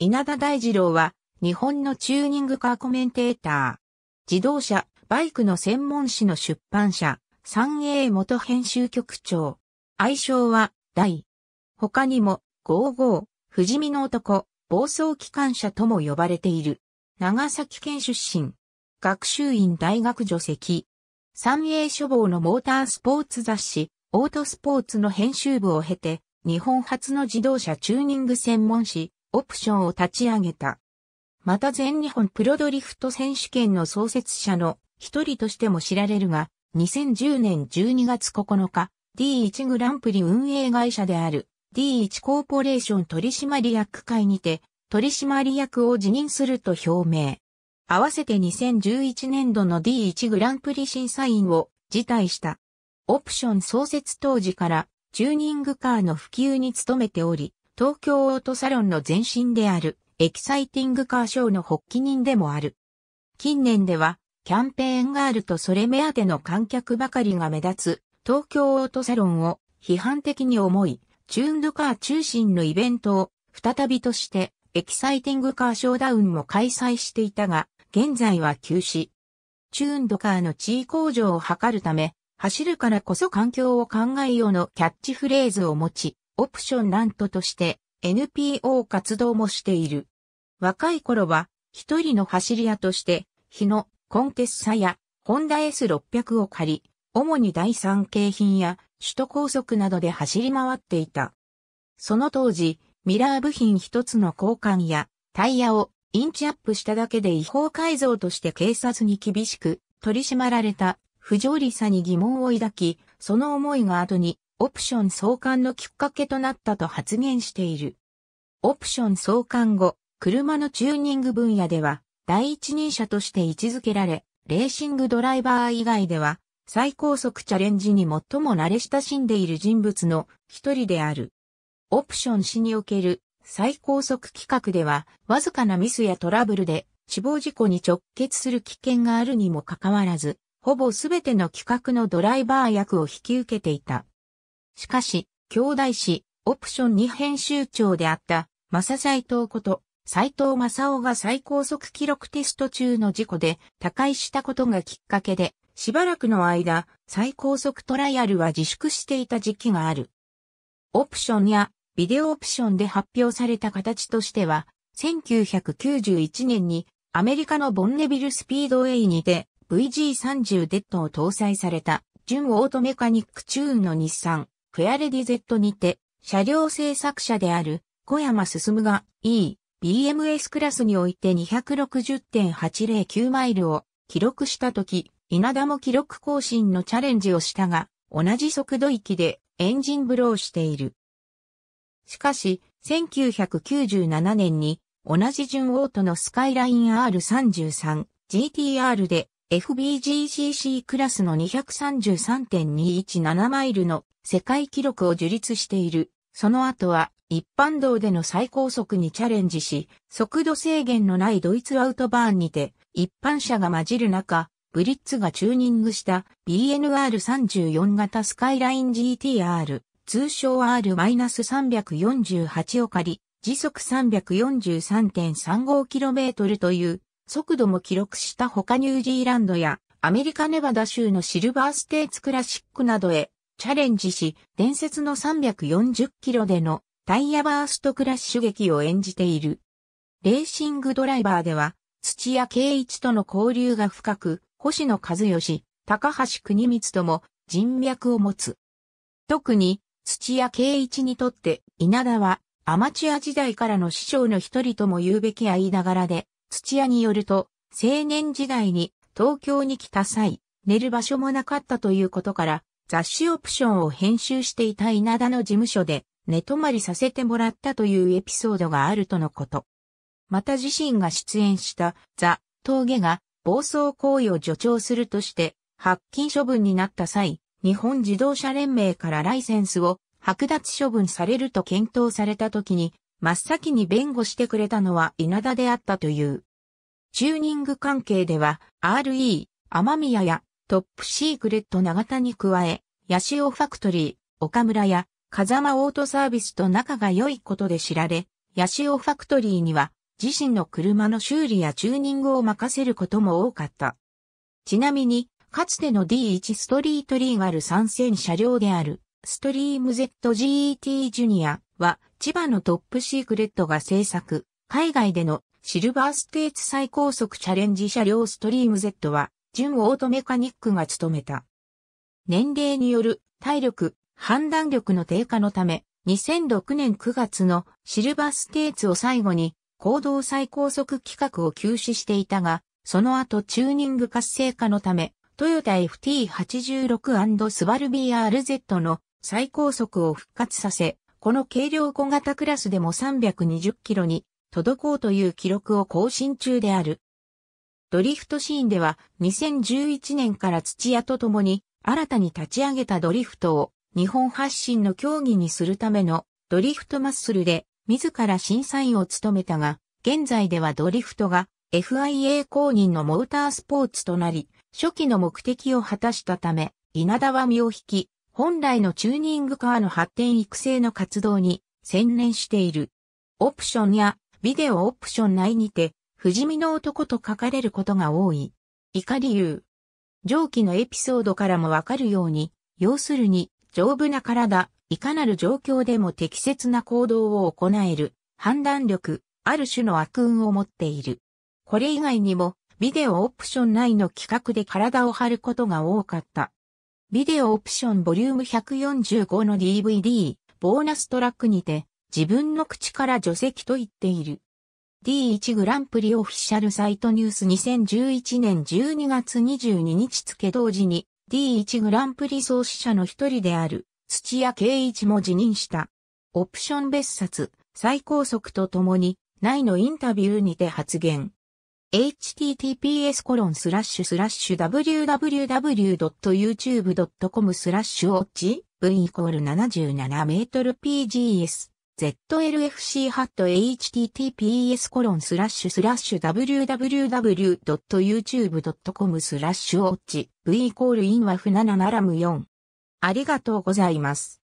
稲田大二郎は、日本のチューニングカーコメンテーター。自動車、バイクの専門誌の出版社、三栄元編集局長。愛称は、大。他にも、55、不死身の男、暴走機関車とも呼ばれている。長崎県出身。学習院大学助席。三栄書房のモータースポーツ雑誌、オートスポーツの編集部を経て、日本初の自動車チューニング専門誌、オプションを立ち上げた。また全日本プロドリフト選手権の創設者の一人としても知られるが、2010年12月9日、D1 グランプリ運営会社である D1 コーポレーション取締役会にて取締役を辞任すると表明。合わせて2011年度の D1 グランプリ審査員を辞退した。オプション創設当時からチューニングカーの普及に努めており、東京オートサロンの前身である、エキサイティングカーショーの発起人でもある。近年では、キャンペーンガールとそれ目当ての観客ばかりが目立つ、東京オートサロンを批判的に思い、チューンドカー中心のイベントを再びとしてエキサイティングカーショーダウンも開催していたが、現在は休止。チューンドカーの地位向上を図るため、走るからこそ環境を考えようのキャッチフレーズを持ち、オプションラントとして NPO 活動もしている。若い頃は一人の走り屋として日のコンテッサやホンダ S600 を借り、主に第三京品や首都高速などで走り回っていた。その当時、ミラー部品一つの交換やタイヤをインチアップしただけで違法改造として警察に厳しく取り締まられた不条理さに疑問を抱き、その思いが後にオプション創刊のきっかけとなったと発言している。オプション創刊後、車のチューニング分野では、第一人者として位置づけられ、レーシングドライバー以外では、最高速チャレンジに最も慣れ親しんでいる人物の一人である。オプション氏における最高速規格では、わずかなミスやトラブルで死亡事故に直結する危険があるにもかかわらず、ほぼすべての規格のドライバー役を引き受けていた。しかし、兄弟誌、オプション2編集長であった、正斎藤こと、斎藤正夫が最高速記録テスト中の事故で、他界したことがきっかけで、しばらくの間、最高速トライアルは自粛していた時期がある。オプションやビデオオプションで発表された形としては、1991年にアメリカのボンネビルスピードウェイにて VG30 デッドを搭載された純オートメカニックチューンの日産フェアレディ Z にて、車両製作者である小山進が E、BMS クラスにおいて260.809マイルを記録したとき、稲田も記録更新のチャレンジをしたが、同じ速度域でエンジンブローしている。しかし、1997年に同じ順オートのスカイライン R33GTR で FBGCC クラスの233.217マイルの世界記録を樹立している。その後は一般道での最高速にチャレンジし、速度制限のないドイツアウトバーンにて一般車が混じる中、ブリッツがチューニングした BNR34 型スカイライン GTR、通称 R-348 を借り、時速 343.35km という速度も記録した他ニュージーランドやアメリカネバダ州のシルバーステーツクラシックなどへチャレンジし、伝説の340キロでのタイヤバーストクラッシュ劇を演じている。レーシングドライバーでは、土屋圭一との交流が深く、星野和義、高橋国光とも人脈を持つ。特に、土屋圭一にとって、稲田は、アマチュア時代からの師匠の一人とも言うべき間柄で、土屋によると、青年時代に東京に来た際、寝る場所もなかったということから、雑誌オプションを編集していた稲田の事務所で寝泊まりさせてもらったというエピソードがあるとのこと。また自身が出演したザ・峠が暴走行為を助長するとして発禁処分になった際、日本自動車連盟からライセンスを剥奪処分されると検討された時に真っ先に弁護してくれたのは稲田であったという。チューニング関係では、RE、天宮や、トップシークレット長田に加え、ヤシオファクトリー、岡村や、風間オートサービスと仲が良いことで知られ、ヤシオファクトリーには、自身の車の修理やチューニングを任せることも多かった。ちなみに、かつての D1 ストリートリーガル参戦車両である、ストリーム ZGET ジュニア、は、千葉のトップシークレットが制作、海外でのシルバーステーツ最高速チャレンジ車両ストリーム Z は、純オートメカニックが務めた。年齢による体力、判断力の低下のため、2006年9月のシルバーステーツを最後に、行動最高速規格を休止していたが、その後チューニング活性化のため、トヨタ FT86& スバル BRZ の最高速を復活させ、この軽量小型クラスでも320キロに届こうという記録を更新中である。ドリフトシーンでは2011年から土屋と共に新たに立ち上げたドリフトを日本発信の競技にするためのドリフトマッスルで自ら審査員を務めたが、現在ではドリフトが FIA 公認のモータースポーツとなり、初期の目的を果たしたため、稲田は身を引き、本来のチューニングカーの発展育成の活動に専念している。オプションやビデオオプション内にて、不死身の男と書かれることが多い。怒り理う。上記のエピソードからもわかるように、要するに、丈夫な体、いかなる状況でも適切な行動を行える、判断力、ある種の悪運を持っている。これ以外にも、ビデオオプション内の企画で体を張ることが多かった。ビデオオプションボリューム145の DVD、ボーナストラックにて、自分の口から除籍と言っている。D1 グランプリオフィシャルサイトニュース2011年12月22日付同時に D1 グランプリ創始者の一人である土屋圭一も辞任した。オプション別冊最高速とともに内のインタビューにて発言。https コロンスラッシュスラッシュ www.youtube.com スラッシュオッチ v イコール77メートル pgs zlfc ハット https コロンスラッシュスラッシュ www.youtube.com スラッシュオッチ v イコールインワフ7ラム4ありがとうございます。